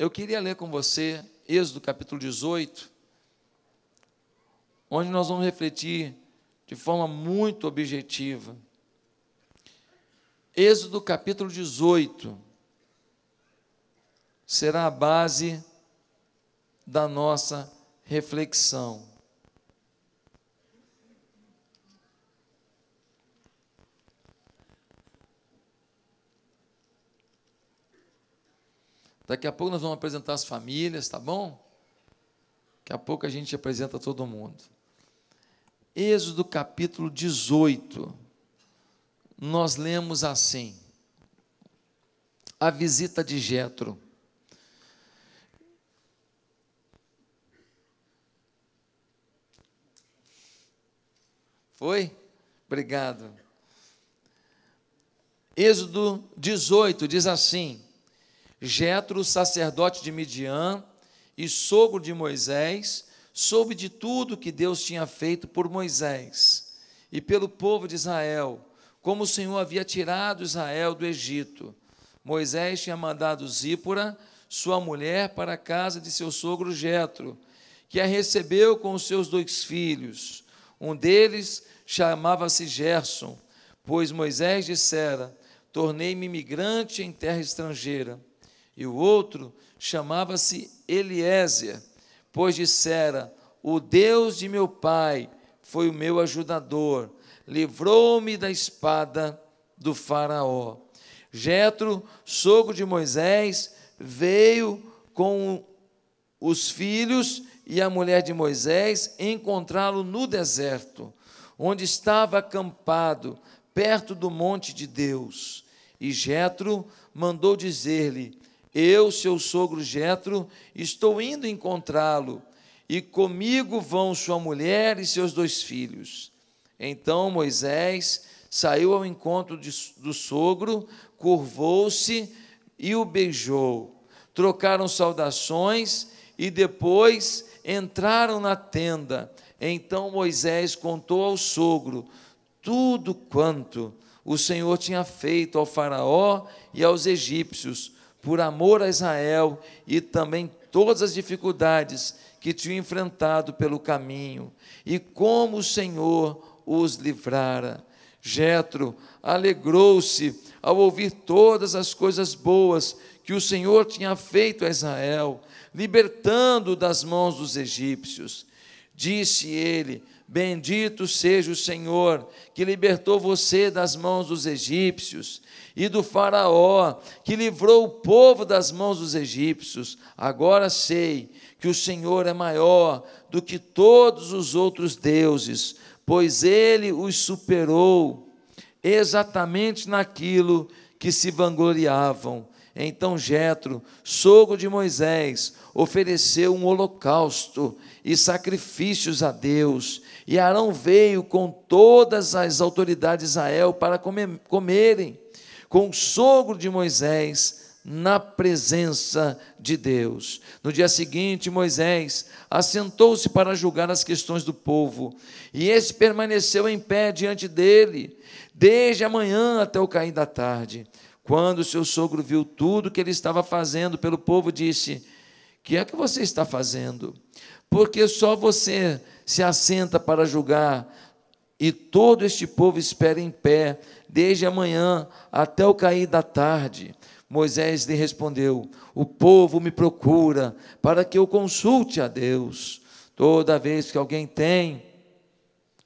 Eu queria ler com você Êxodo capítulo 18, onde nós vamos refletir de forma muito objetiva. Êxodo capítulo 18 será a base da nossa reflexão. Daqui a pouco nós vamos apresentar as famílias, tá bom? Daqui a pouco a gente apresenta todo mundo. Êxodo capítulo 18. Nós lemos assim: A visita de Jetro. Foi? Obrigado. Êxodo 18 diz assim: Jetro, sacerdote de Midian e sogro de Moisés, soube de tudo que Deus tinha feito por Moisés e pelo povo de Israel, como o Senhor havia tirado Israel do Egito. Moisés tinha mandado Zípora, sua mulher, para a casa de seu sogro Jetro, que a recebeu com os seus dois filhos. Um deles chamava-se Gerson, pois Moisés dissera: Tornei-me imigrante em terra estrangeira e o outro chamava-se Eliézer, pois dissera: O Deus de meu pai foi o meu ajudador, livrou-me da espada do Faraó. Jetro, sogro de Moisés, veio com os filhos e a mulher de Moisés encontrá-lo no deserto, onde estava acampado, perto do monte de Deus. E Jetro mandou dizer-lhe: eu, seu sogro Jetro, estou indo encontrá-lo, e comigo vão sua mulher e seus dois filhos. Então Moisés saiu ao encontro de, do sogro, curvou-se e o beijou. Trocaram saudações e depois entraram na tenda. Então Moisés contou ao sogro tudo quanto o Senhor tinha feito ao Faraó e aos egípcios por amor a Israel e também todas as dificuldades que tinham enfrentado pelo caminho e como o Senhor os livrara. Jetro alegrou-se ao ouvir todas as coisas boas que o Senhor tinha feito a Israel, libertando-o das mãos dos egípcios. Disse ele: Bendito seja o Senhor, que libertou você das mãos dos egípcios e do Faraó, que livrou o povo das mãos dos egípcios. Agora sei que o Senhor é maior do que todos os outros deuses, pois ele os superou exatamente naquilo que se vangloriavam. Então Jetro, sogro de Moisés, ofereceu um holocausto e sacrifícios a Deus, e Arão veio com todas as autoridades de Israel para comerem com o sogro de Moisés na presença de Deus. No dia seguinte, Moisés assentou-se para julgar as questões do povo, e esse permaneceu em pé diante dele, desde a manhã até o cair da tarde. Quando seu sogro viu tudo que ele estava fazendo pelo povo, disse: "Que é que você está fazendo?" porque só você se assenta para julgar, e todo este povo espera em pé, desde a manhã até o cair da tarde. Moisés lhe respondeu: O povo me procura para que eu consulte a Deus. Toda vez que alguém tem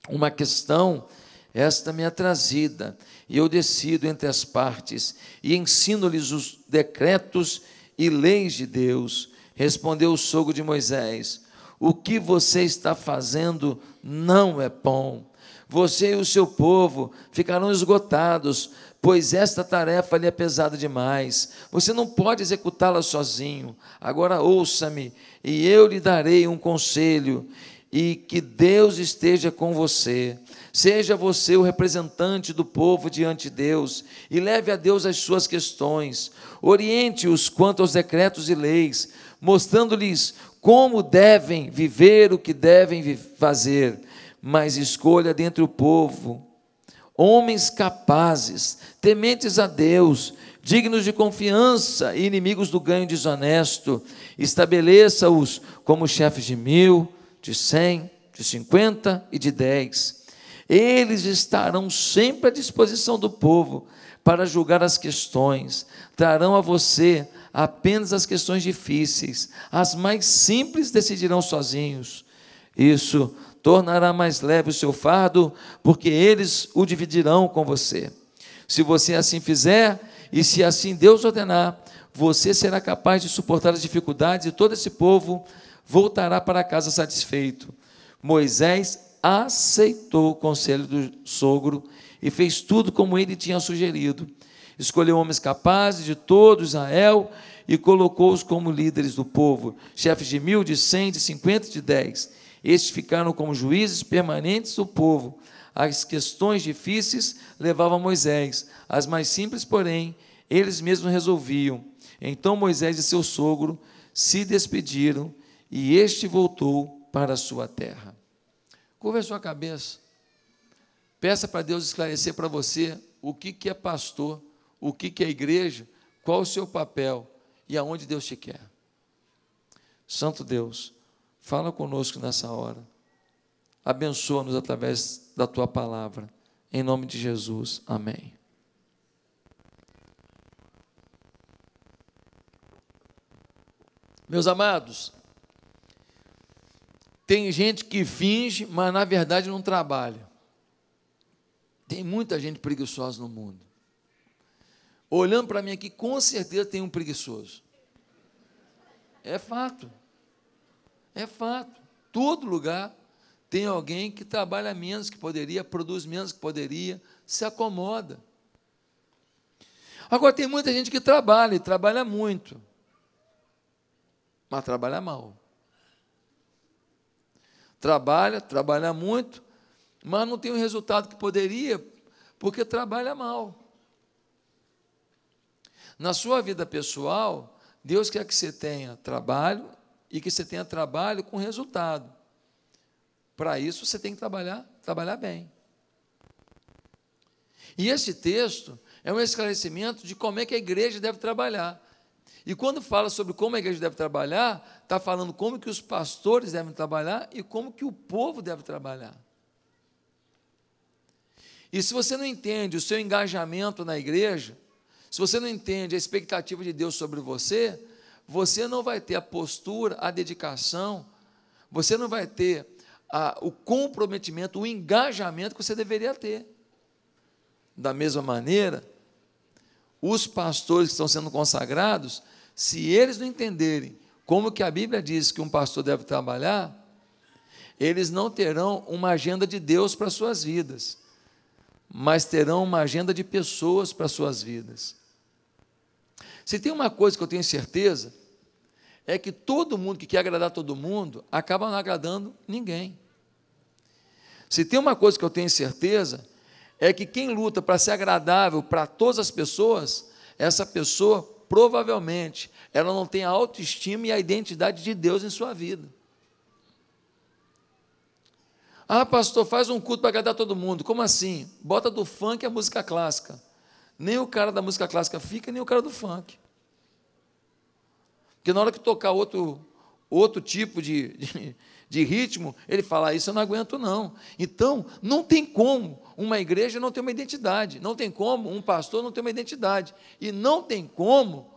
uma questão, esta me é trazida, e eu decido entre as partes, e ensino-lhes os decretos e leis de Deus. Respondeu o sogro de Moisés: o que você está fazendo não é bom. Você e o seu povo ficarão esgotados, pois esta tarefa lhe é pesada demais. Você não pode executá-la sozinho. Agora ouça-me, e eu lhe darei um conselho, e que Deus esteja com você. Seja você o representante do povo diante de Deus e leve a Deus as suas questões. Oriente-os quanto aos decretos e leis, mostrando-lhes como devem viver, o que devem fazer, mas escolha dentre o povo homens capazes, tementes a Deus, dignos de confiança e inimigos do ganho desonesto. Estabeleça-os como chefes de mil, de cem, de cinquenta e de dez. Eles estarão sempre à disposição do povo para julgar as questões, trarão a você Apenas as questões difíceis, as mais simples, decidirão sozinhos. Isso tornará mais leve o seu fardo, porque eles o dividirão com você. Se você assim fizer, e se assim Deus ordenar, você será capaz de suportar as dificuldades e todo esse povo voltará para casa satisfeito. Moisés aceitou o conselho do sogro e fez tudo como ele tinha sugerido. Escolheu homens capazes de todo Israel e colocou-os como líderes do povo, chefes de mil, de cem, de cinquenta, de dez. Estes ficaram como juízes permanentes do povo. As questões difíceis levava Moisés, as mais simples, porém, eles mesmos resolviam. Então Moisés e seu sogro se despediram e este voltou para a sua terra. Curva a sua cabeça. Peça para Deus esclarecer para você o que, que é pastor o que, que é a igreja, qual o seu papel e aonde Deus te quer. Santo Deus, fala conosco nessa hora. Abençoa-nos através da tua palavra. Em nome de Jesus. Amém. Meus amados, tem gente que finge, mas na verdade não trabalha. Tem muita gente preguiçosa no mundo olhando para mim aqui, com certeza tem um preguiçoso. É fato. É fato. Todo lugar tem alguém que trabalha menos que poderia, produz menos que poderia, se acomoda. Agora, tem muita gente que trabalha e trabalha muito, mas trabalha mal. Trabalha, trabalha muito, mas não tem o resultado que poderia, porque trabalha mal. Na sua vida pessoal, Deus quer que você tenha trabalho e que você tenha trabalho com resultado. Para isso você tem que trabalhar, trabalhar bem. E esse texto é um esclarecimento de como é que a igreja deve trabalhar. E quando fala sobre como a igreja deve trabalhar, está falando como que os pastores devem trabalhar e como que o povo deve trabalhar. E se você não entende o seu engajamento na igreja, se você não entende a expectativa de Deus sobre você, você não vai ter a postura, a dedicação, você não vai ter a, o comprometimento, o engajamento que você deveria ter. Da mesma maneira, os pastores que estão sendo consagrados, se eles não entenderem como que a Bíblia diz que um pastor deve trabalhar, eles não terão uma agenda de Deus para suas vidas, mas terão uma agenda de pessoas para suas vidas. Se tem uma coisa que eu tenho certeza, é que todo mundo que quer agradar todo mundo acaba não agradando ninguém. Se tem uma coisa que eu tenho certeza, é que quem luta para ser agradável para todas as pessoas, essa pessoa provavelmente ela não tem a autoestima e a identidade de Deus em sua vida. Ah, pastor, faz um culto para agradar todo mundo. Como assim? Bota do funk a música clássica nem o cara da música clássica fica, nem o cara do funk. Porque na hora que tocar outro, outro tipo de, de, de ritmo, ele fala: ah, Isso eu não aguento, não. Então, não tem como uma igreja não ter uma identidade, não tem como um pastor não ter uma identidade, e não tem como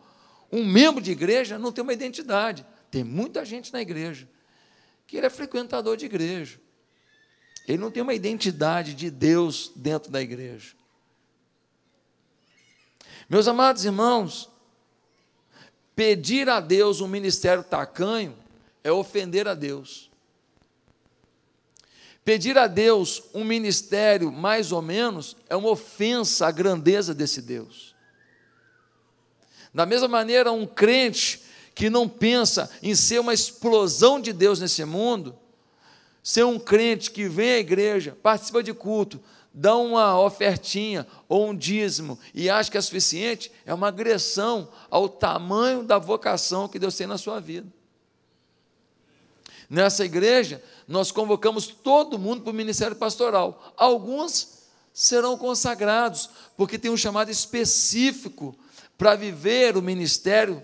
um membro de igreja não ter uma identidade. Tem muita gente na igreja que ele é frequentador de igreja, ele não tem uma identidade de Deus dentro da igreja. Meus amados irmãos, pedir a Deus um ministério tacanho é ofender a Deus. Pedir a Deus um ministério mais ou menos é uma ofensa à grandeza desse Deus. Da mesma maneira, um crente que não pensa em ser uma explosão de Deus nesse mundo, ser um crente que vem à igreja, participa de culto, dá uma ofertinha ou um dízimo e acha que é suficiente, é uma agressão ao tamanho da vocação que Deus tem na sua vida. Nessa igreja, nós convocamos todo mundo para o ministério pastoral. Alguns serão consagrados, porque tem um chamado específico para viver o ministério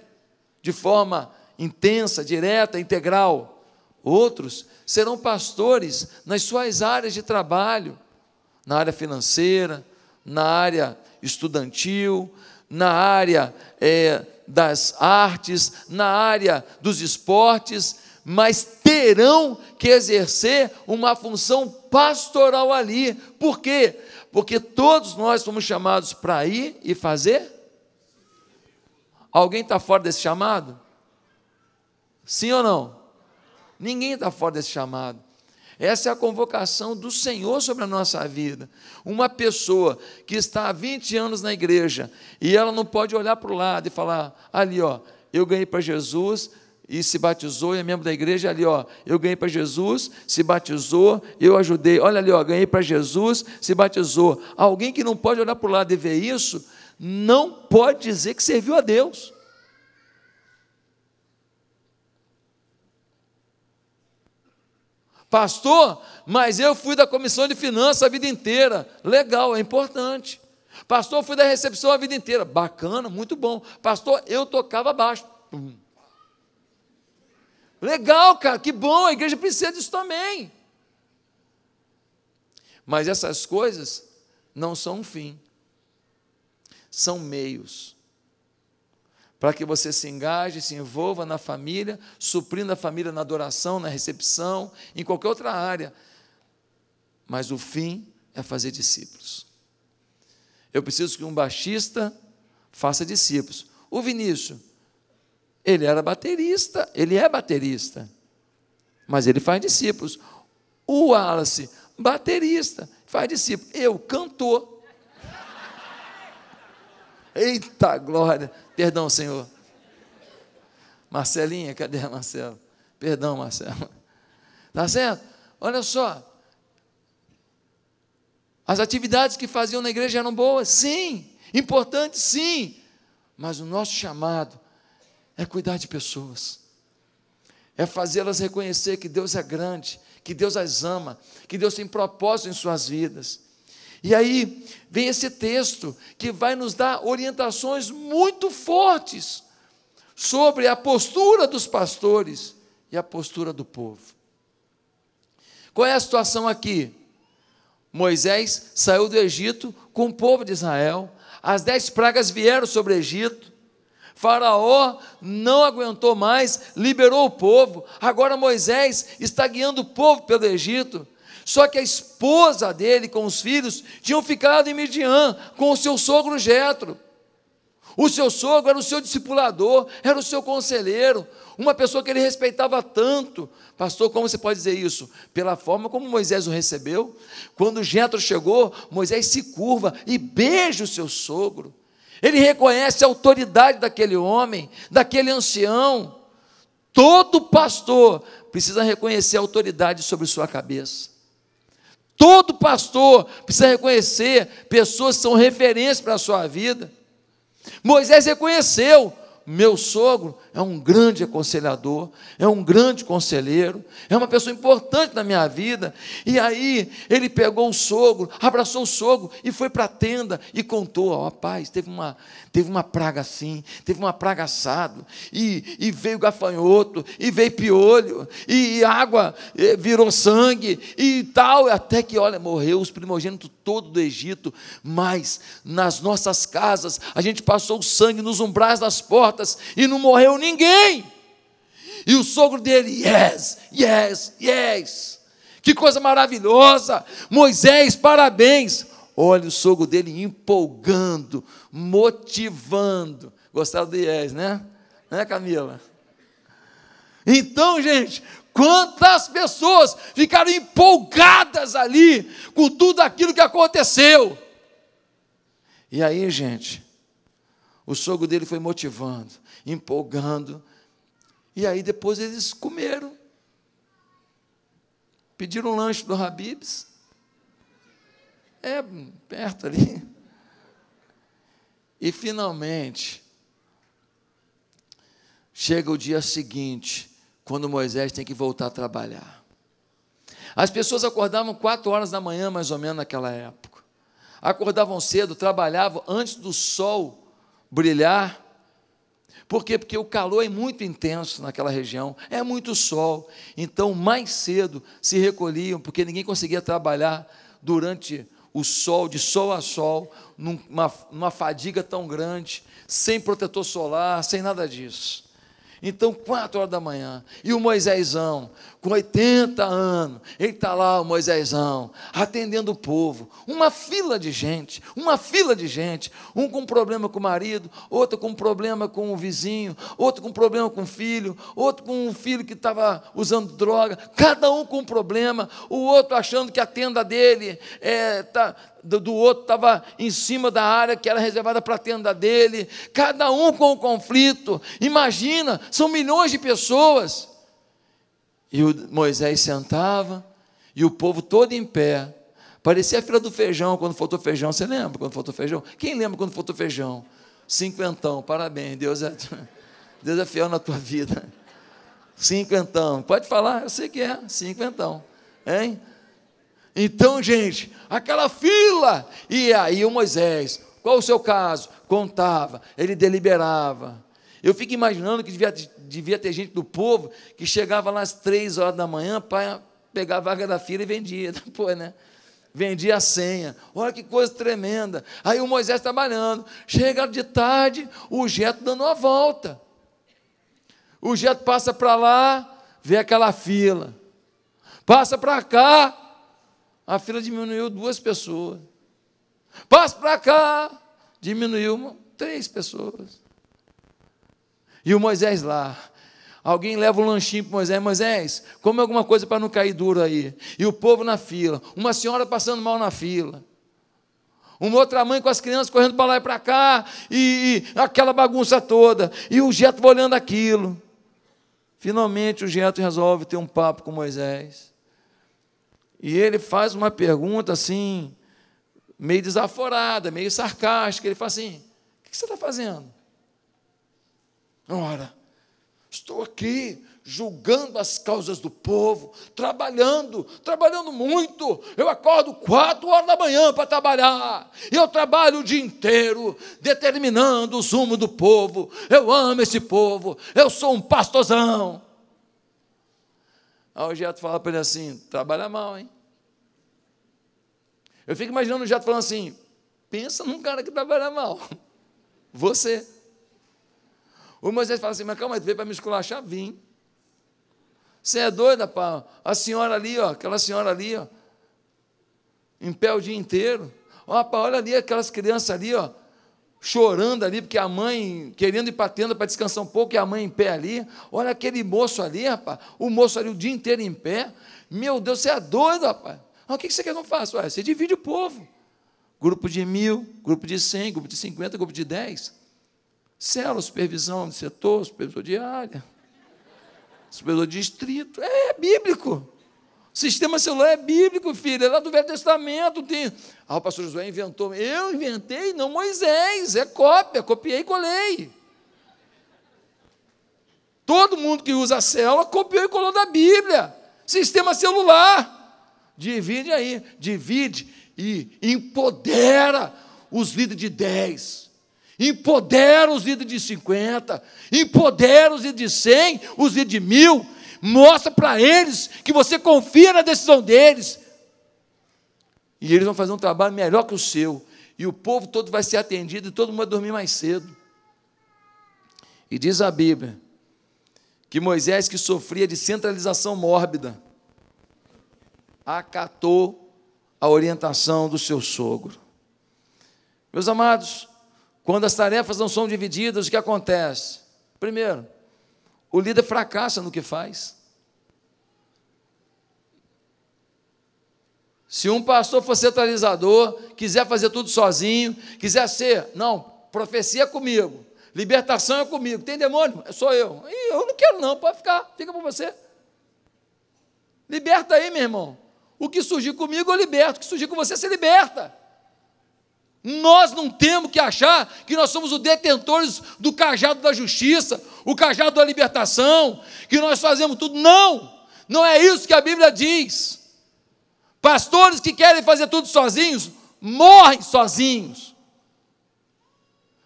de forma intensa, direta, integral. Outros serão pastores nas suas áreas de trabalho, na área financeira, na área estudantil, na área é, das artes, na área dos esportes, mas terão que exercer uma função pastoral ali. Por quê? Porque todos nós fomos chamados para ir e fazer. Alguém está fora desse chamado? Sim ou não? Ninguém está fora desse chamado. Essa é a convocação do Senhor sobre a nossa vida. Uma pessoa que está há 20 anos na igreja e ela não pode olhar para o lado e falar: ali, ó, eu ganhei para Jesus e se batizou, e é membro da igreja, ali, ó, eu ganhei para Jesus, se batizou, eu ajudei. Olha ali, ó, ganhei para Jesus, se batizou. Alguém que não pode olhar para o lado e ver isso, não pode dizer que serviu a Deus. Pastor, mas eu fui da comissão de finanças a vida inteira. Legal, é importante. Pastor, fui da recepção a vida inteira. Bacana, muito bom. Pastor, eu tocava baixo. Legal, cara, que bom, a igreja precisa disso também. Mas essas coisas não são um fim, são meios para que você se engaje, se envolva na família, suprindo a família na adoração, na recepção, em qualquer outra área. Mas o fim é fazer discípulos. Eu preciso que um baixista faça discípulos. O Vinícius, ele era baterista, ele é baterista, mas ele faz discípulos. O Wallace, baterista, faz discípulo. Eu, cantor. Eita glória! Perdão, Senhor. Marcelinha, cadê a Marcela? Perdão, Marcela. Tá certo? Olha só. As atividades que faziam na igreja eram boas, sim. Importantes, sim. Mas o nosso chamado é cuidar de pessoas. É fazê-las reconhecer que Deus é grande, que Deus as ama, que Deus tem propósito em suas vidas. E aí vem esse texto que vai nos dar orientações muito fortes sobre a postura dos pastores e a postura do povo. Qual é a situação aqui? Moisés saiu do Egito com o povo de Israel, as dez pragas vieram sobre o Egito, Faraó não aguentou mais, liberou o povo. Agora Moisés está guiando o povo pelo Egito. Só que a esposa dele com os filhos tinham ficado em Midian com o seu sogro Jetro. O seu sogro era o seu discipulador, era o seu conselheiro, uma pessoa que ele respeitava tanto. Pastor, como você pode dizer isso? Pela forma como Moisés o recebeu. Quando Jetro chegou, Moisés se curva e beija o seu sogro. Ele reconhece a autoridade daquele homem, daquele ancião. Todo pastor precisa reconhecer a autoridade sobre sua cabeça. Todo pastor precisa reconhecer pessoas que são referência para a sua vida. Moisés reconheceu meu sogro é um grande aconselhador, é um grande conselheiro, é uma pessoa importante na minha vida. E aí ele pegou o sogro, abraçou o sogro e foi para a tenda e contou: Ó, oh, rapaz, teve uma, teve uma praga assim, teve uma praga assado, e, e veio gafanhoto, e veio piolho, e, e água e virou sangue e tal. Até que, olha, morreu os primogênitos todo do Egito, mas nas nossas casas a gente passou o sangue nos umbrais das portas portas e não morreu ninguém. E o sogro dele, yes, yes, yes. Que coisa maravilhosa! Moisés, parabéns! Olha o sogro dele empolgando, motivando. Gostaram do yes, né? Né, Camila? Então, gente, quantas pessoas ficaram empolgadas ali com tudo aquilo que aconteceu. E aí, gente, o sogro dele foi motivando, empolgando. E aí depois eles comeram. Pediram um lanche do Habibs. É, perto ali. E finalmente, chega o dia seguinte, quando Moisés tem que voltar a trabalhar. As pessoas acordavam quatro horas da manhã, mais ou menos, naquela época. Acordavam cedo, trabalhavam antes do sol brilhar. Por quê? Porque o calor é muito intenso naquela região, é muito sol. Então, mais cedo se recolhiam, porque ninguém conseguia trabalhar durante o sol, de sol a sol, numa, numa fadiga tão grande, sem protetor solar, sem nada disso. Então, quatro horas da manhã, e o Moisésão com 80 anos, ele está lá, o Moisésão, atendendo o povo, uma fila de gente, uma fila de gente, um com problema com o marido, outro com problema com o vizinho, outro com problema com o filho, outro com um filho que estava usando droga, cada um com um problema, o outro achando que a tenda dele é, tá, do, do outro estava em cima da área que era reservada para a tenda dele, cada um com um conflito. Imagina, são milhões de pessoas. E o Moisés sentava, e o povo todo em pé. Parecia a fila do feijão quando faltou feijão. Você lembra quando faltou feijão? Quem lembra quando faltou feijão? Cinquentão, parabéns, Deus é, Deus é fiel na tua vida. Cinquentão, pode falar, eu sei que é, cinquentão, hein? Então, gente, aquela fila, e aí o Moisés, qual o seu caso? Contava, ele deliberava, eu fico imaginando que devia, devia ter gente do povo que chegava lá às três horas da manhã para pegar a vaga da fila e vendia depois, né? Vendia a senha. Olha que coisa tremenda. Aí o Moisés trabalhando. Chega de tarde, o Jeto dando uma volta. O Jeto passa para lá, vê aquela fila. Passa para cá, a fila diminuiu duas pessoas. Passa para cá, diminuiu três pessoas. E o Moisés lá. Alguém leva um lanchinho para Moisés, Moisés, come alguma coisa para não cair duro aí. E o povo na fila, uma senhora passando mal na fila, uma outra mãe com as crianças correndo para lá e para cá, e, aquela bagunça toda, e o Getro olhando aquilo. Finalmente o Getro resolve ter um papo com Moisés. E ele faz uma pergunta assim, meio desaforada, meio sarcástica. Ele fala assim: o que você está fazendo? Ora, estou aqui julgando as causas do povo, trabalhando, trabalhando muito. Eu acordo quatro horas da manhã para trabalhar. e Eu trabalho o dia inteiro, determinando o sumo do povo. Eu amo esse povo, eu sou um pastorzão. Aí o Jato fala para ele assim: trabalha mal, hein? Eu fico imaginando o Jato falando assim: pensa num cara que trabalha mal. Você. O Moisés fala assim: Mas calma aí, tu veio para me esculachar? Vim. Você é doida, pá? A senhora ali, ó, aquela senhora ali, ó, em pé o dia inteiro. Ó, pá, olha ali aquelas crianças ali, ó, chorando ali, porque a mãe querendo ir para a tenda para descansar um pouco e a mãe em pé ali. Olha aquele moço ali, rapaz, o moço ali o dia inteiro em pé. Meu Deus, você é doido, rapaz. Ah, o que você quer que eu faça? Ué, você divide o povo. Grupo de mil, grupo de cem, grupo de cinquenta, grupo de dez cela, supervisão de setor, supervisor de área, supervisor de distrito. É, é bíblico. Sistema celular é bíblico, filho. É lá do Velho Testamento. Tem... Ah, o pastor Josué inventou. Eu inventei, não Moisés. É cópia. Copiei e colei. Todo mundo que usa a célula copiou e colou da Bíblia. Sistema celular. Divide aí, divide e empodera os líderes de 10, Empodera os líderes de 50, empodera os líderes de 100, os líderes de mil. Mostra para eles que você confia na decisão deles. E eles vão fazer um trabalho melhor que o seu. E o povo todo vai ser atendido e todo mundo vai dormir mais cedo. E diz a Bíblia que Moisés, que sofria de centralização mórbida, acatou a orientação do seu sogro. Meus amados, quando as tarefas não são divididas, o que acontece? Primeiro, o líder fracassa no que faz. Se um pastor for centralizador, quiser fazer tudo sozinho, quiser ser, não, profecia é comigo, libertação é comigo, tem demônio? É Sou eu. E eu não quero, não, pode ficar, fica com você. Liberta aí, meu irmão. O que surgir comigo, eu liberto. O que surgir com você, se liberta. Nós não temos que achar que nós somos os detentores do cajado da justiça, o cajado da libertação, que nós fazemos tudo. Não! Não é isso que a Bíblia diz. Pastores que querem fazer tudo sozinhos, morrem sozinhos.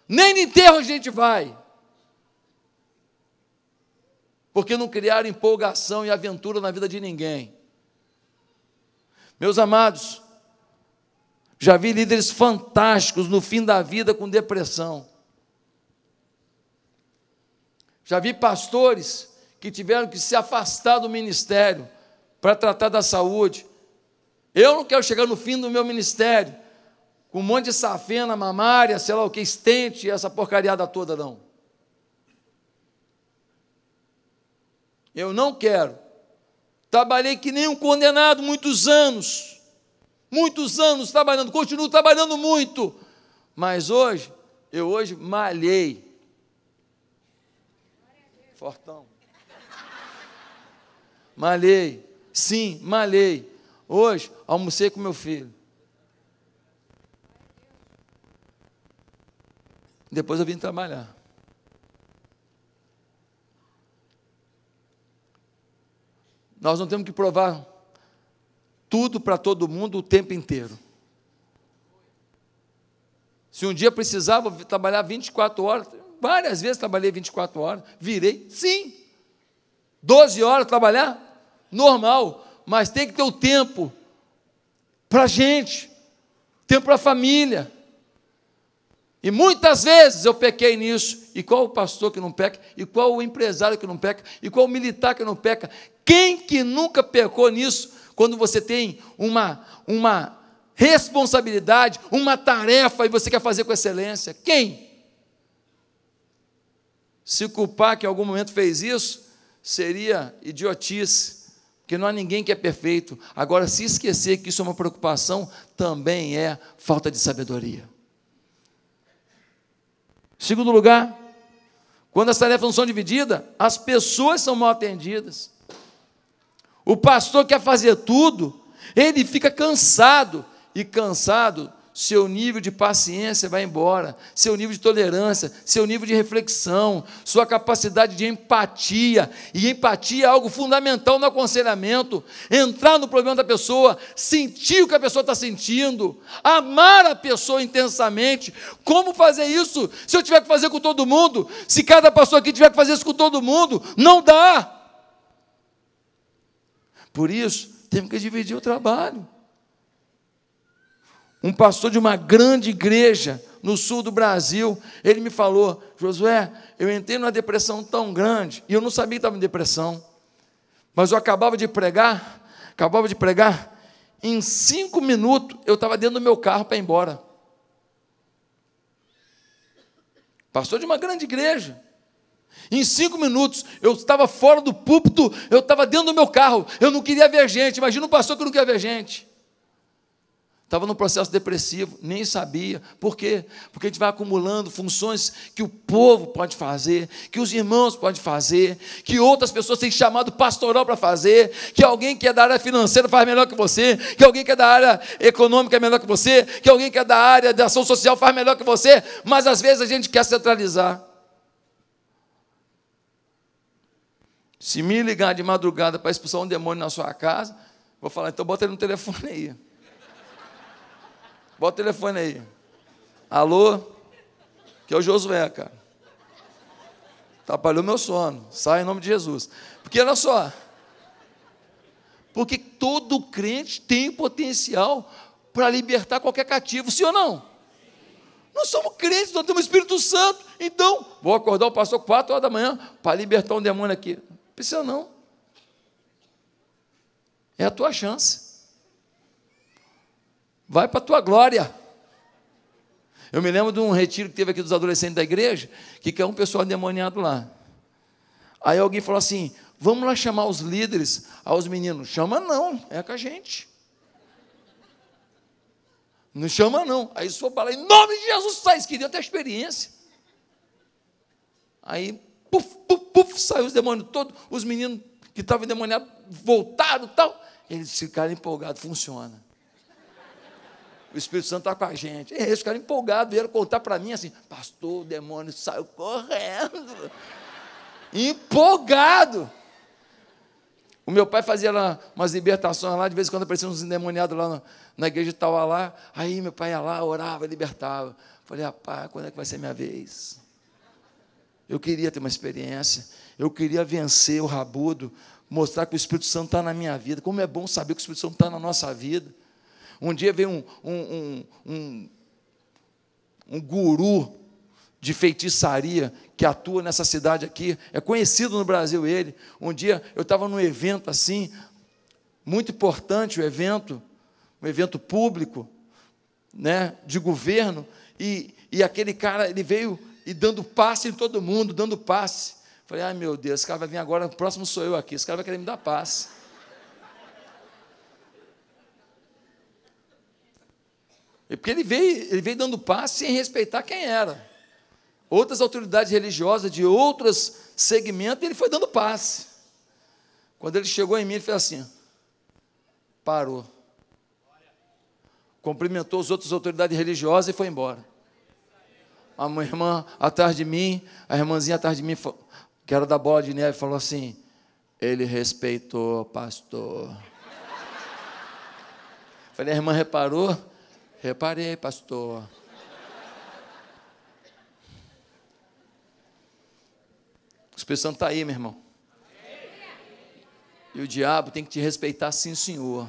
Nem no enterro a gente vai. Porque não criaram empolgação e aventura na vida de ninguém. Meus amados, já vi líderes fantásticos no fim da vida com depressão. Já vi pastores que tiveram que se afastar do ministério para tratar da saúde. Eu não quero chegar no fim do meu ministério com um monte de safena, mamária, sei lá o que, estente, essa porcariada toda, não. Eu não quero. Trabalhei que nem um condenado muitos anos muitos anos trabalhando, continuo trabalhando muito, mas hoje, eu hoje malhei. Fortão. Malhei. Sim, malhei. Hoje, almocei com meu filho. Depois eu vim trabalhar. Nós não temos que provar tudo para todo mundo o tempo inteiro. Se um dia precisava trabalhar 24 horas, várias vezes trabalhei 24 horas, virei, sim. 12 horas trabalhar, normal, mas tem que ter o tempo para a gente, tempo para a família. E muitas vezes eu pequei nisso. E qual o pastor que não peca? E qual o empresário que não peca? E qual o militar que não peca? Quem que nunca pecou nisso? quando você tem uma, uma responsabilidade, uma tarefa e você quer fazer com excelência. Quem? Se culpar que em algum momento fez isso, seria idiotice, porque não há ninguém que é perfeito. Agora, se esquecer que isso é uma preocupação, também é falta de sabedoria. Segundo lugar, quando as tarefas não são divididas, as pessoas são mal atendidas. O pastor quer fazer tudo, ele fica cansado, e cansado, seu nível de paciência vai embora, seu nível de tolerância, seu nível de reflexão, sua capacidade de empatia, e empatia é algo fundamental no aconselhamento, entrar no problema da pessoa, sentir o que a pessoa está sentindo, amar a pessoa intensamente, como fazer isso se eu tiver que fazer com todo mundo, se cada pastor aqui tiver que fazer isso com todo mundo, não dá, por isso, temos que dividir o trabalho. Um pastor de uma grande igreja no sul do Brasil, ele me falou: Josué, eu entrei numa depressão tão grande, e eu não sabia que estava em depressão, mas eu acabava de pregar, acabava de pregar, em cinco minutos eu estava dentro do meu carro para ir embora. Pastor de uma grande igreja, em cinco minutos, eu estava fora do púlpito, eu estava dentro do meu carro, eu não queria ver gente. Imagina um pastor que não quer ver gente. Estava num processo depressivo, nem sabia. Por quê? Porque a gente vai acumulando funções que o povo pode fazer, que os irmãos podem fazer, que outras pessoas têm chamado pastoral para fazer, que alguém que é da área financeira faz melhor que você, que alguém que é da área econômica é melhor que você, que alguém que é da área da ação social faz melhor que você, mas às vezes a gente quer centralizar. Se me ligar de madrugada para expulsar um demônio na sua casa, vou falar, então bota ele no telefone aí. Bota o telefone aí. Alô? Que é o Josué, cara. Atrapalhou meu sono. Sai em nome de Jesus. Porque olha só. Porque todo crente tem potencial para libertar qualquer cativo, sim ou não? Nós somos crentes, nós temos o Espírito Santo. Então, vou acordar o pastor 4 horas da manhã para libertar um demônio aqui. Precisa não. É a tua chance. Vai para a tua glória. Eu me lembro de um retiro que teve aqui dos adolescentes da igreja, que caiu um pessoal endemoniado lá. Aí alguém falou assim: vamos lá chamar os líderes aos meninos. Chama não, é com a gente. Não chama não. Aí só fala, em nome de Jesus, sai, queria ter experiência. Aí puf, puf, puf, saiu os demônios todos, os meninos que estavam endemoniados voltaram tal. Eles ficaram empolgados, funciona. O Espírito Santo está com a gente. É, eles ficaram empolgados, vieram contar para mim assim: Pastor, o demônio saiu correndo. Empolgado. O meu pai fazia lá umas libertações lá, de vez em quando apareciam uns endemoniados lá na, na igreja de lá. Aí meu pai ia lá, orava, libertava. Falei, rapaz, quando é que vai ser minha vez? Eu queria ter uma experiência, eu queria vencer o rabudo, mostrar que o Espírito Santo está na minha vida. Como é bom saber que o Espírito Santo está na nossa vida. Um dia veio um, um, um, um, um guru de feitiçaria que atua nessa cidade aqui, é conhecido no Brasil ele. Um dia eu estava num evento assim, muito importante o evento, um evento público, né, de governo, e, e aquele cara, ele veio e dando passe em todo mundo, dando passe. Falei, ai meu Deus, esse cara vai vir agora, o próximo sou eu aqui, esse cara vai querer me dar passe. Porque ele veio, ele veio dando passe sem respeitar quem era. Outras autoridades religiosas de outros segmentos, ele foi dando passe. Quando ele chegou em mim, ele fez assim: parou. Cumprimentou as outras autoridades religiosas e foi embora a minha irmã atrás de mim, a irmãzinha atrás de mim, que era da bola de neve, falou assim: ele respeitou, pastor. Falei, a irmã reparou? Reparei, pastor. O Espírito Santo está aí, meu irmão. E o diabo tem que te respeitar, sim, senhor.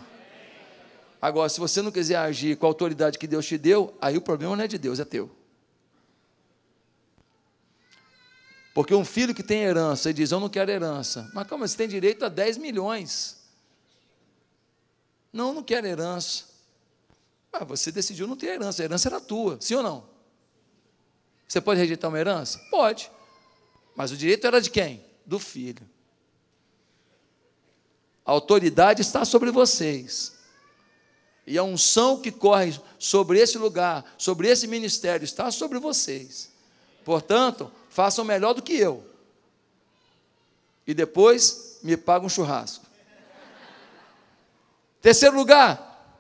Agora, se você não quiser agir com a autoridade que Deus te deu, aí o problema não é de Deus, é teu. Porque um filho que tem herança e diz: Eu não quero herança. Mas calma, você tem direito a 10 milhões. Não, não quero herança. Mas ah, você decidiu não ter herança. A herança era tua, sim ou não? Você pode rejeitar uma herança? Pode. Mas o direito era de quem? Do filho. A autoridade está sobre vocês. E a unção que corre sobre esse lugar, sobre esse ministério, está sobre vocês. Portanto, façam melhor do que eu. E depois me pagam um churrasco. Terceiro lugar,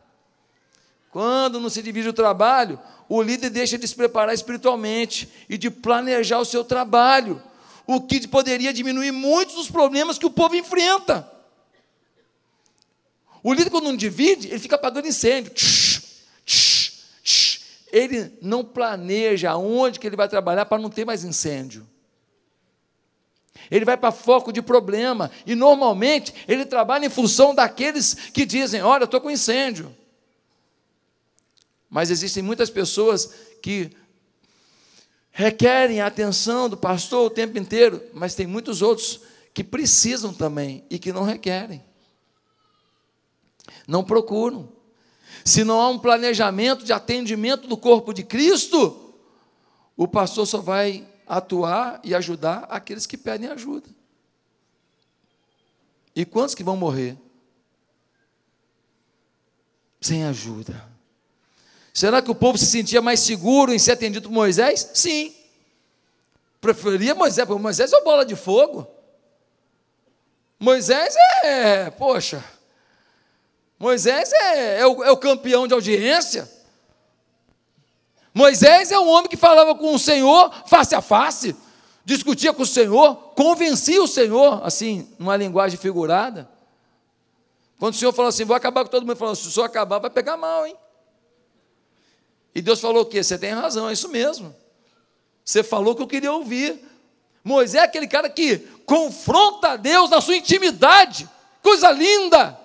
quando não se divide o trabalho, o líder deixa de se preparar espiritualmente e de planejar o seu trabalho, o que poderia diminuir muitos dos problemas que o povo enfrenta. O líder, quando não divide, ele fica apagando incêndio. Tsh, ele não planeja onde que ele vai trabalhar para não ter mais incêndio. Ele vai para foco de problema. E normalmente ele trabalha em função daqueles que dizem: Olha, estou com incêndio. Mas existem muitas pessoas que requerem a atenção do pastor o tempo inteiro, mas tem muitos outros que precisam também e que não requerem. Não procuram. Se não há um planejamento de atendimento do corpo de Cristo, o pastor só vai atuar e ajudar aqueles que pedem ajuda. E quantos que vão morrer? Sem ajuda. Será que o povo se sentia mais seguro em ser atendido por Moisés? Sim. Preferia Moisés, porque Moisés é bola de fogo. Moisés é, poxa, Moisés é, é, o, é o campeão de audiência. Moisés é um homem que falava com o Senhor face a face, discutia com o Senhor, convencia o Senhor, assim, numa linguagem figurada. Quando o Senhor falou assim, vou acabar com todo mundo, falou, se o senhor acabar, vai pegar mal, hein? E Deus falou o quê? Você tem razão, é isso mesmo. Você falou o que eu queria ouvir. Moisés é aquele cara que confronta Deus na sua intimidade. Coisa linda!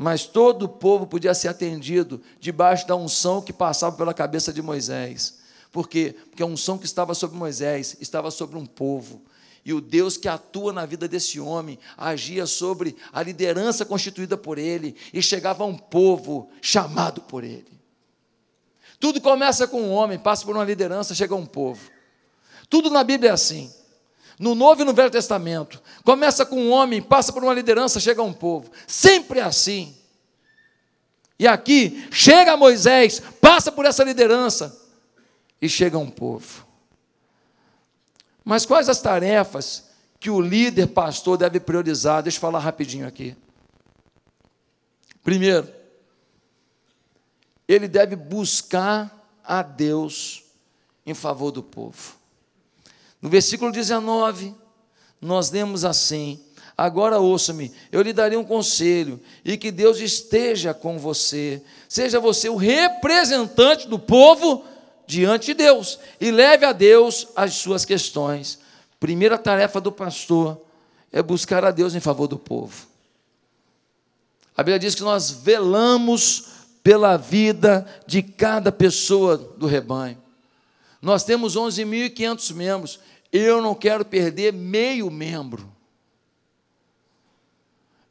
Mas todo o povo podia ser atendido debaixo da unção que passava pela cabeça de Moisés. Por quê? Porque a unção que estava sobre Moisés estava sobre um povo. E o Deus que atua na vida desse homem agia sobre a liderança constituída por ele e chegava a um povo chamado por ele. Tudo começa com um homem, passa por uma liderança, chega a um povo. Tudo na Bíblia é assim no Novo e no Velho Testamento. Começa com um homem, passa por uma liderança, chega a um povo. Sempre é assim. E aqui chega Moisés, passa por essa liderança e chega a um povo. Mas quais as tarefas que o líder pastor deve priorizar? Deixa eu falar rapidinho aqui. Primeiro, ele deve buscar a Deus em favor do povo. No versículo 19, nós lemos assim: Agora ouça-me, eu lhe darei um conselho, e que Deus esteja com você. Seja você o representante do povo diante de Deus, e leve a Deus as suas questões. Primeira tarefa do pastor é buscar a Deus em favor do povo. A Bíblia diz que nós velamos pela vida de cada pessoa do rebanho. Nós temos 11.500 membros. Eu não quero perder meio membro.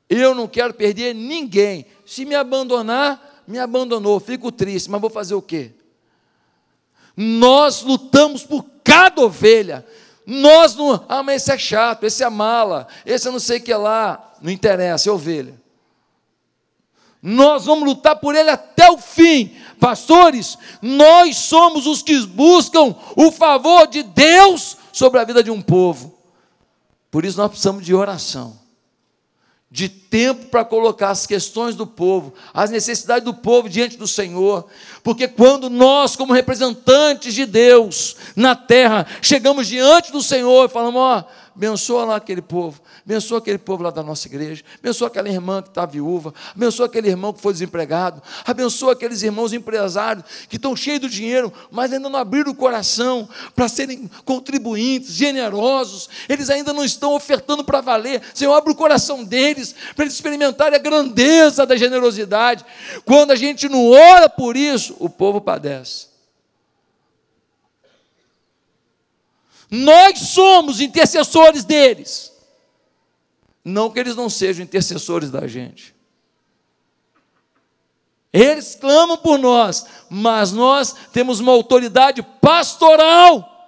Eu não quero perder ninguém. Se me abandonar, me abandonou. Fico triste, mas vou fazer o quê? Nós lutamos por cada ovelha. Nós não. Ah, mas esse é chato, esse é mala, esse eu não sei o que lá. Não interessa, é ovelha. Nós vamos lutar por ele até o fim. Pastores, nós somos os que buscam o favor de Deus sobre a vida de um povo. Por isso nós precisamos de oração, de tempo para colocar as questões do povo, as necessidades do povo diante do Senhor, porque quando nós, como representantes de Deus na terra, chegamos diante do Senhor e falamos: ó, abençoa lá aquele povo, abençoa aquele povo lá da nossa igreja, abençoa aquela irmã que está viúva, abençoa aquele irmão que foi desempregado, abençoa aqueles irmãos empresários que estão cheios do dinheiro, mas ainda não abriram o coração para serem contribuintes, generosos, eles ainda não estão ofertando para valer. Senhor, abre o coração deles para eles experimentarem a grandeza da generosidade. Quando a gente não ora por isso, o povo padece. Nós somos intercessores deles. Não que eles não sejam intercessores da gente. Eles clamam por nós, mas nós temos uma autoridade pastoral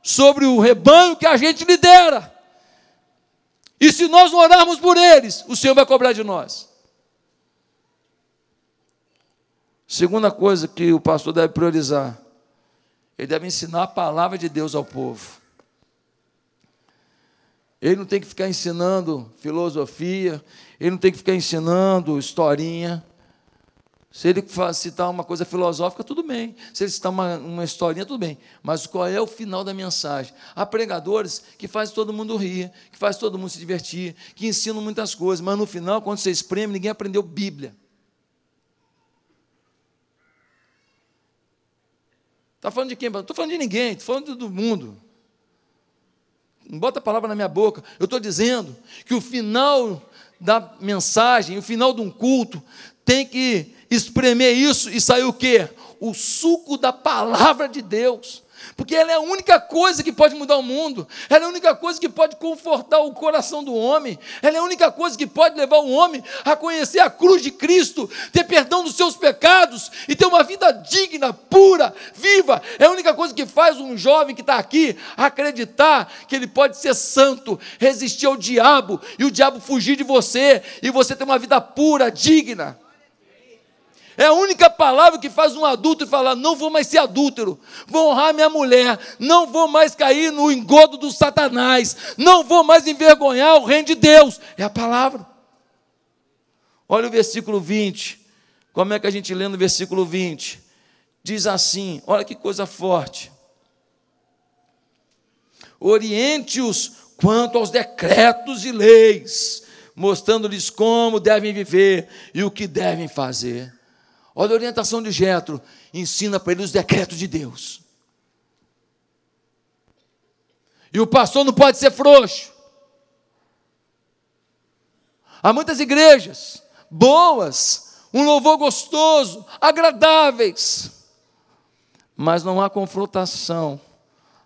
sobre o rebanho que a gente lidera. E se nós orarmos por eles, o Senhor vai cobrar de nós. Segunda coisa que o pastor deve priorizar, ele deve ensinar a palavra de Deus ao povo. Ele não tem que ficar ensinando filosofia, ele não tem que ficar ensinando historinha. Se ele citar uma coisa filosófica, tudo bem. Se ele citar uma, uma historinha, tudo bem. Mas qual é o final da mensagem? Há pregadores que fazem todo mundo rir, que fazem todo mundo se divertir, que ensinam muitas coisas, mas no final, quando você espreme, ninguém aprendeu Bíblia. Está falando de quem? Não estou falando de ninguém, estou falando do mundo não bota a palavra na minha boca. Eu estou dizendo que o final da mensagem, o final de um culto, tem que espremer isso e sair o quê? O suco da palavra de Deus. Porque ela é a única coisa que pode mudar o mundo, ela é a única coisa que pode confortar o coração do homem, ela é a única coisa que pode levar o homem a conhecer a cruz de Cristo, ter perdão dos seus pecados e ter uma vida digna, pura, viva. É a única coisa que faz um jovem que está aqui acreditar que ele pode ser santo, resistir ao diabo e o diabo fugir de você e você ter uma vida pura, digna. É a única palavra que faz um adulto falar: não vou mais ser adúltero, vou honrar minha mulher, não vou mais cair no engodo do Satanás, não vou mais envergonhar o reino de Deus. É a palavra. Olha o versículo 20. Como é que a gente lê no versículo 20? Diz assim: olha que coisa forte. Oriente-os quanto aos decretos e leis, mostrando-lhes como devem viver e o que devem fazer Olha a orientação de Jetro, ensina para ele os decretos de Deus. E o pastor não pode ser frouxo. Há muitas igrejas boas, um louvor gostoso, agradáveis, mas não há confrontação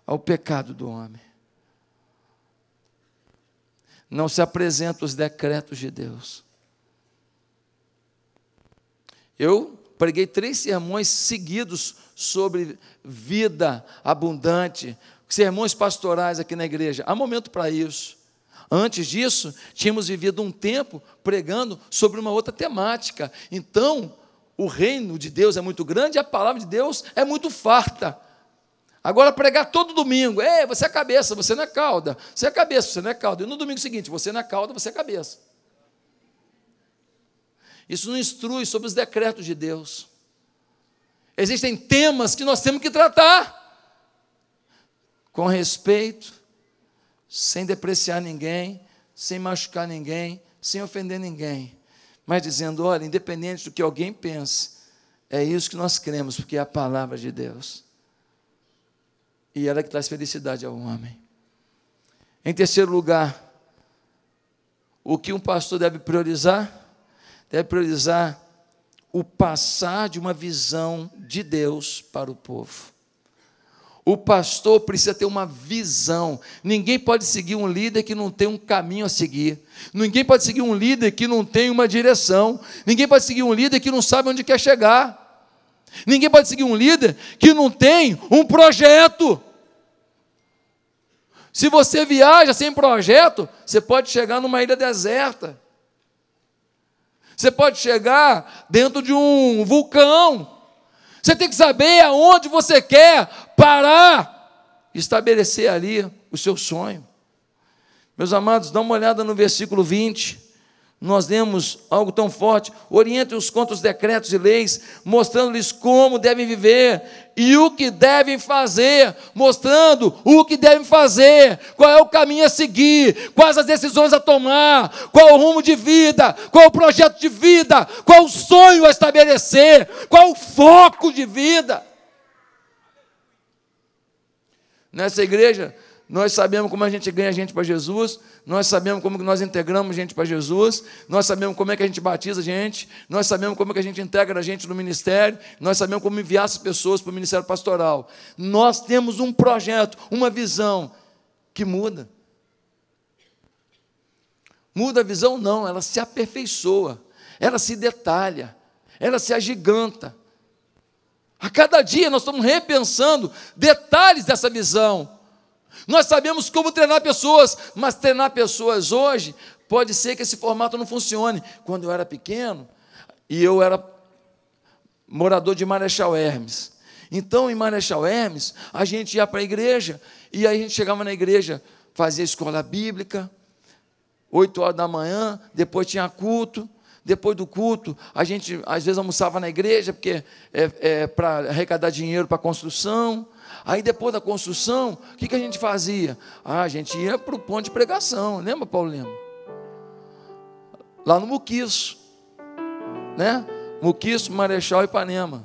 ao pecado do homem. Não se apresentam os decretos de Deus. Eu preguei três sermões seguidos sobre vida abundante, sermões pastorais aqui na igreja. Há momento para isso. Antes disso, tínhamos vivido um tempo pregando sobre uma outra temática. Então, o reino de Deus é muito grande e a palavra de Deus é muito farta. Agora, pregar todo domingo, ei, você é cabeça, você não é cauda, você é cabeça, você não é cauda. E no domingo seguinte, você não é cauda, você é cabeça. Isso não instrui sobre os decretos de Deus. Existem temas que nós temos que tratar com respeito, sem depreciar ninguém, sem machucar ninguém, sem ofender ninguém, mas dizendo: olha, independente do que alguém pense, é isso que nós queremos, porque é a palavra de Deus. E ela que traz felicidade ao homem. Em terceiro lugar, o que um pastor deve priorizar? deve priorizar o passar de uma visão de Deus para o povo. O pastor precisa ter uma visão. Ninguém pode seguir um líder que não tem um caminho a seguir. Ninguém pode seguir um líder que não tem uma direção. Ninguém pode seguir um líder que não sabe onde quer chegar. Ninguém pode seguir um líder que não tem um projeto. Se você viaja sem projeto, você pode chegar numa ilha deserta. Você pode chegar dentro de um vulcão. Você tem que saber aonde você quer parar, estabelecer ali o seu sonho. Meus amados, dá uma olhada no versículo 20 nós demos algo tão forte, oriente-os contra os decretos e leis, mostrando-lhes como devem viver e o que devem fazer, mostrando o que devem fazer, qual é o caminho a seguir, quais as decisões a tomar, qual o rumo de vida, qual o projeto de vida, qual o sonho a estabelecer, qual o foco de vida. Nessa igreja, nós sabemos como a gente ganha gente para Jesus, nós sabemos como que nós integramos gente para Jesus, nós sabemos como é que a gente batiza gente, nós sabemos como é que a gente integra a gente no ministério, nós sabemos como enviar as pessoas para o ministério pastoral. Nós temos um projeto, uma visão que muda. Muda a visão não, ela se aperfeiçoa, ela se detalha, ela se agiganta. A cada dia nós estamos repensando detalhes dessa visão nós sabemos como treinar pessoas, mas treinar pessoas hoje pode ser que esse formato não funcione. Quando eu era pequeno e eu era morador de Marechal Hermes. Então, em Marechal Hermes, a gente ia para a igreja e aí a gente chegava na igreja, fazia escola bíblica, oito horas da manhã, depois tinha culto. Depois do culto, a gente às vezes almoçava na igreja, porque é, é para arrecadar dinheiro para a construção. Aí depois da construção, o que, que a gente fazia? Ah, a gente ia para o ponto de pregação, lembra, Paulo Lima? Lá no Muquiço, né? Muquiço, Marechal e Ipanema.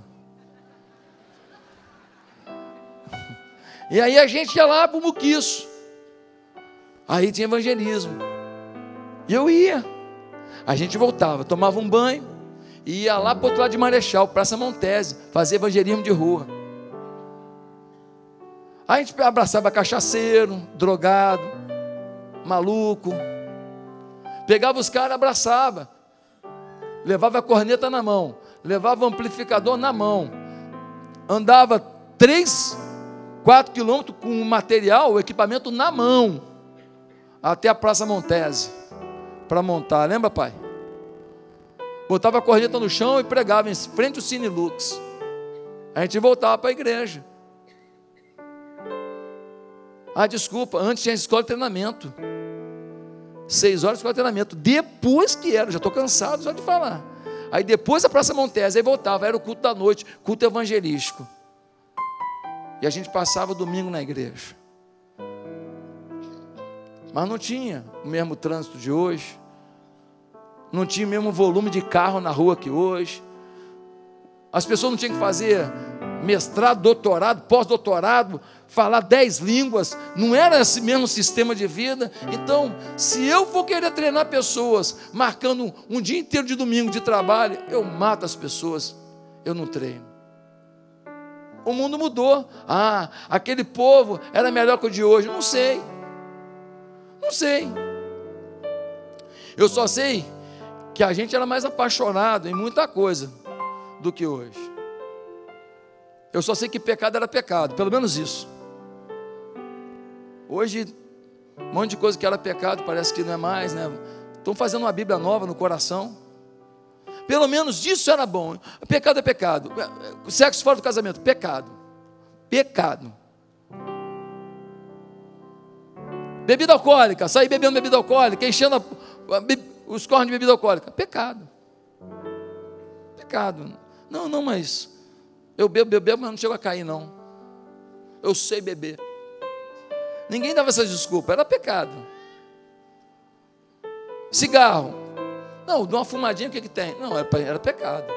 E aí a gente ia lá para o Muquiço. Aí tinha evangelismo. E eu ia. A gente voltava, tomava um banho, e ia lá para o outro lado de Marechal, Praça Montese, fazer evangelismo de rua. A gente abraçava cachaceiro, drogado, maluco. Pegava os caras, abraçava. Levava a corneta na mão, levava o amplificador na mão. Andava três, quatro quilômetros com o material, o equipamento na mão, até a Praça Montese, para montar. Lembra, pai? Botava a corneta no chão e pregava em frente ao Cine Lux. A gente voltava para a igreja. Ah, desculpa, antes tinha escola de treinamento. Seis horas de escola de treinamento. Depois que era, já estou cansado só de falar. Aí depois a Praça Montese, aí voltava, era o culto da noite, culto evangelístico. E a gente passava domingo na igreja. Mas não tinha o mesmo trânsito de hoje, não tinha o mesmo volume de carro na rua que hoje. As pessoas não tinham que fazer mestrado, doutorado, pós-doutorado, falar dez línguas, não era esse mesmo sistema de vida. Então, se eu for querer treinar pessoas, marcando um dia inteiro de domingo de trabalho, eu mato as pessoas, eu não treino. O mundo mudou. Ah, aquele povo era melhor que o de hoje. Não sei. Não sei. Eu só sei que a gente era mais apaixonado em muita coisa do que hoje. Eu só sei que pecado era pecado, pelo menos isso. Hoje, um monte de coisa que era pecado parece que não é mais, né? Estão fazendo uma Bíblia nova no coração. Pelo menos isso era bom. Pecado é pecado. Sexo fora do casamento, pecado. Pecado. Bebida alcoólica, sair bebendo bebida alcoólica, enchendo a, a, be, os cornos de bebida alcoólica, pecado. Pecado. Não, não, mas eu bebo, bebo, bebo, mas não chego a cair, não. Eu sei beber. Ninguém dava essa desculpa, era pecado. Cigarro. Não, dou uma fumadinha, o que, que tem? Não, era, era pecado.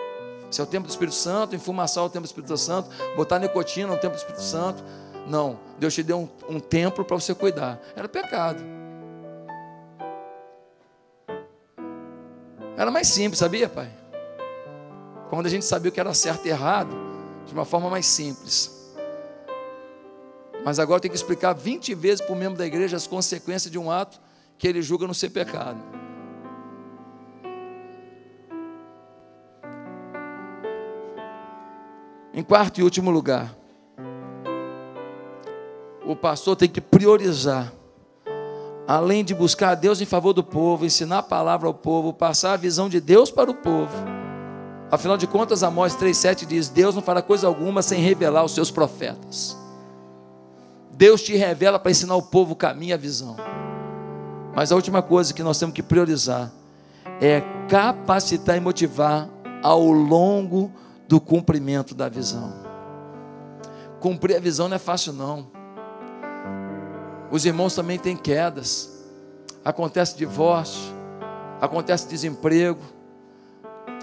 Se é o tempo do Espírito Santo, infumaçar é o tempo do Espírito Santo, botar nicotina é o tempo do Espírito Santo. Não, Deus te deu um, um templo para você cuidar. Era pecado. Era mais simples, sabia, pai? Quando a gente sabia o que era certo e errado, de uma forma mais simples. Mas agora tem que explicar 20 vezes para o membro da igreja as consequências de um ato que ele julga não ser pecado. Em quarto e último lugar, o pastor tem que priorizar, além de buscar a Deus em favor do povo, ensinar a palavra ao povo, passar a visão de Deus para o povo Afinal de contas, Amós 3,7 diz: Deus não fará coisa alguma sem revelar os seus profetas. Deus te revela para ensinar o povo o caminho e a visão. Mas a última coisa que nós temos que priorizar é capacitar e motivar ao longo do cumprimento da visão. Cumprir a visão não é fácil, não. Os irmãos também têm quedas. Acontece divórcio, acontece desemprego,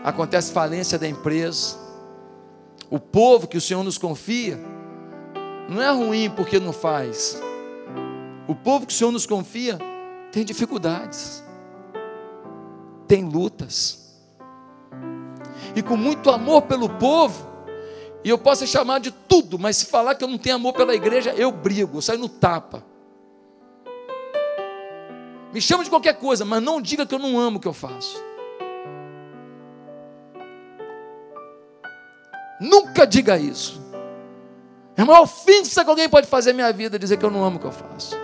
acontece falência da empresa. O povo que o Senhor nos confia não é ruim porque não faz. O povo que o Senhor nos confia tem dificuldades, tem lutas. E com muito amor pelo povo, e eu posso chamar de tudo, mas se falar que eu não tenho amor pela igreja, eu brigo, eu saio no tapa. Me chama de qualquer coisa, mas não diga que eu não amo o que eu faço. Nunca diga isso. É a maior ofensa que alguém pode fazer à minha vida dizer que eu não amo o que eu faço.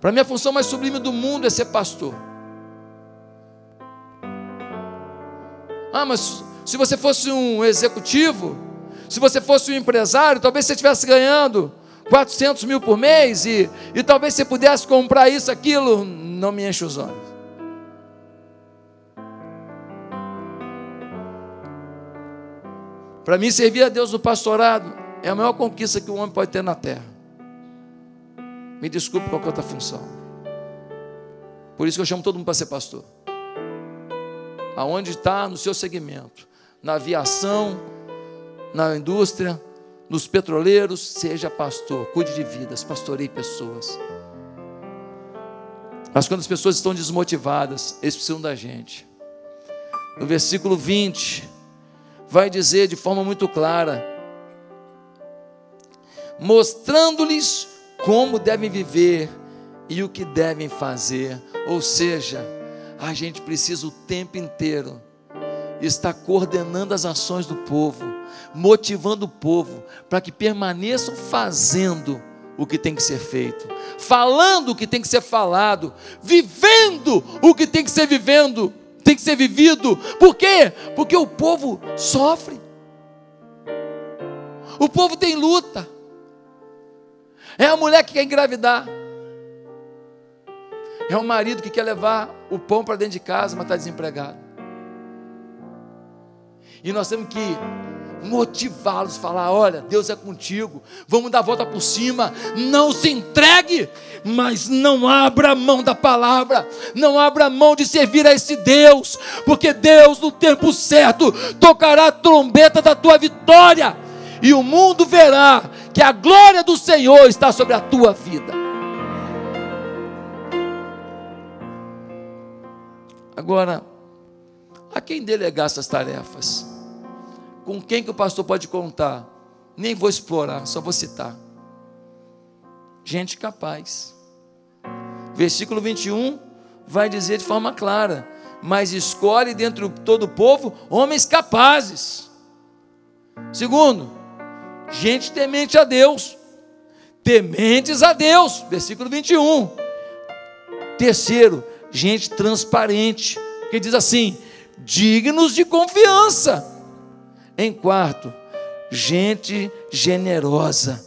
Para mim, a função mais sublime do mundo é ser pastor. Ah, mas se você fosse um executivo, se você fosse um empresário, talvez você estivesse ganhando 400 mil por mês e, e talvez você pudesse comprar isso, aquilo. Não me enche os olhos. Para mim, servir a Deus no pastorado é a maior conquista que um homem pode ter na terra. Me desculpe qualquer outra função. Por isso que eu chamo todo mundo para ser pastor. Aonde está no seu segmento, na aviação, na indústria, nos petroleiros, seja pastor, cuide de vidas, pastoreie pessoas. Mas quando as pessoas estão desmotivadas, eles precisam da gente. No versículo 20, vai dizer de forma muito clara, mostrando-lhes como devem viver e o que devem fazer. Ou seja, a gente precisa o tempo inteiro estar coordenando as ações do povo, motivando o povo para que permaneçam fazendo o que tem que ser feito, falando o que tem que ser falado, vivendo o que tem que ser vivendo, tem que ser vivido. Por quê? Porque o povo sofre. O povo tem luta. É a mulher que quer engravidar. É o marido que quer levar o pão para dentro de casa, mas está desempregado. E nós temos que motivá-los, falar: olha, Deus é contigo, vamos dar a volta por cima, não se entregue, mas não abra mão da palavra, não abra mão de servir a esse Deus, porque Deus, no tempo certo, tocará a trombeta da tua vitória, e o mundo verá que a glória do Senhor está sobre a tua vida. Agora, a quem delegar essas tarefas? Com quem que o pastor pode contar? Nem vou explorar, só vou citar. Gente capaz. Versículo 21 vai dizer de forma clara: Mas escolhe dentro de todo o povo homens capazes. Segundo, gente temente a Deus. Tementes a Deus. Versículo 21. Terceiro, gente transparente. Que diz assim: dignos de confiança. Em quarto, gente generosa.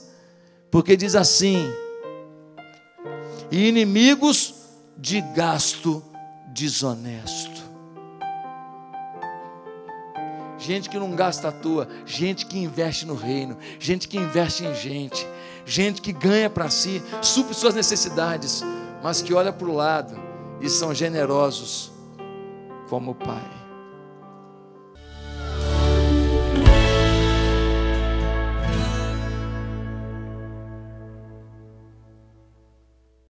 Porque diz assim: inimigos de gasto desonesto. Gente que não gasta à toa, gente que investe no reino, gente que investe em gente, gente que ganha para si, supre suas necessidades, mas que olha para o lado e são generosos como o Pai.